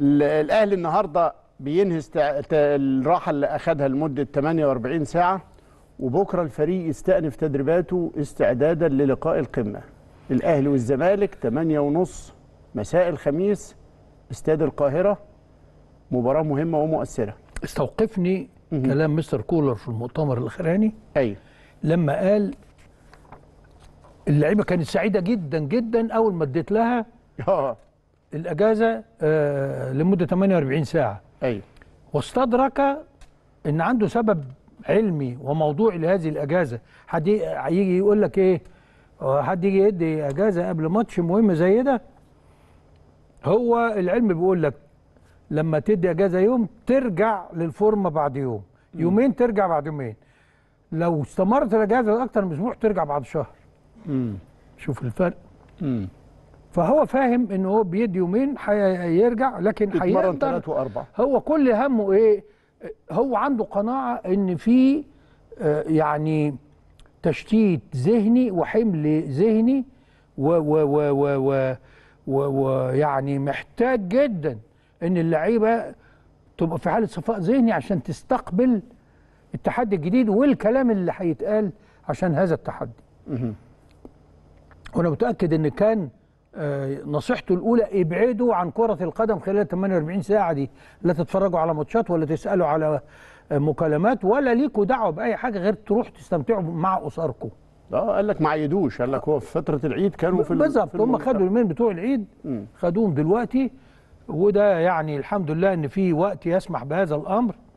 الاهلي النهارده بينهز الراحه اللي اخذها لمده 48 ساعه وبكره الفريق يستأنف تدريباته استعدادا للقاء القمه الاهلي والزمالك 8 ونص مساء الخميس استاد القاهره مباراه مهمه ومؤثره استوقفني كلام مستر كولر في المؤتمر الاخراني ايوه لما قال اللعيبه كانت سعيده جدا جدا اول ما اديت لها آه. الاجازه آه، لمده 48 ساعه ايوه واستدرك ان عنده سبب علمي وموضوعي لهذه الاجازه حد يجي يقول لك ايه آه، حد يجي يدي اجازه قبل ماتش مهم زي ده هو العلم بيقول لك لما تدي اجازه يوم ترجع للفورمه بعد يوم يومين ترجع بعد يومين لو استمرت الاجازه اكتر من اسبوع ترجع بعد شهر شوف الفرق فهو فاهم ان هو بيدي يومين هيرجع لكن هيقدر هو كل همه ايه هو عنده قناعه ان في آه، يعني تشتيت ذهني وحمل ذهني و و و و و ويعني محتاج جدا ان اللعيبه تبقى في حاله صفاء ذهني عشان تستقبل التحدي الجديد والكلام اللي هيتقال عشان هذا التحدي. وانا متاكد ان كان آه، نصيحته الاولى ابعدوا عن كره القدم خلال 48 ساعه دي لا تتفرجوا على ماتشات ولا تسالوا على آه، مكالمات ولا ليكوا دعوه باي حاجه غير تروح تستمتعوا مع اسركم اه قال لك ما عيدوش قال لك هو في فتره العيد كانوا في بالظبط هم خدوا المين بتوع العيد خدوهم دلوقتي وده يعني الحمد لله ان في وقت يسمح بهذا الامر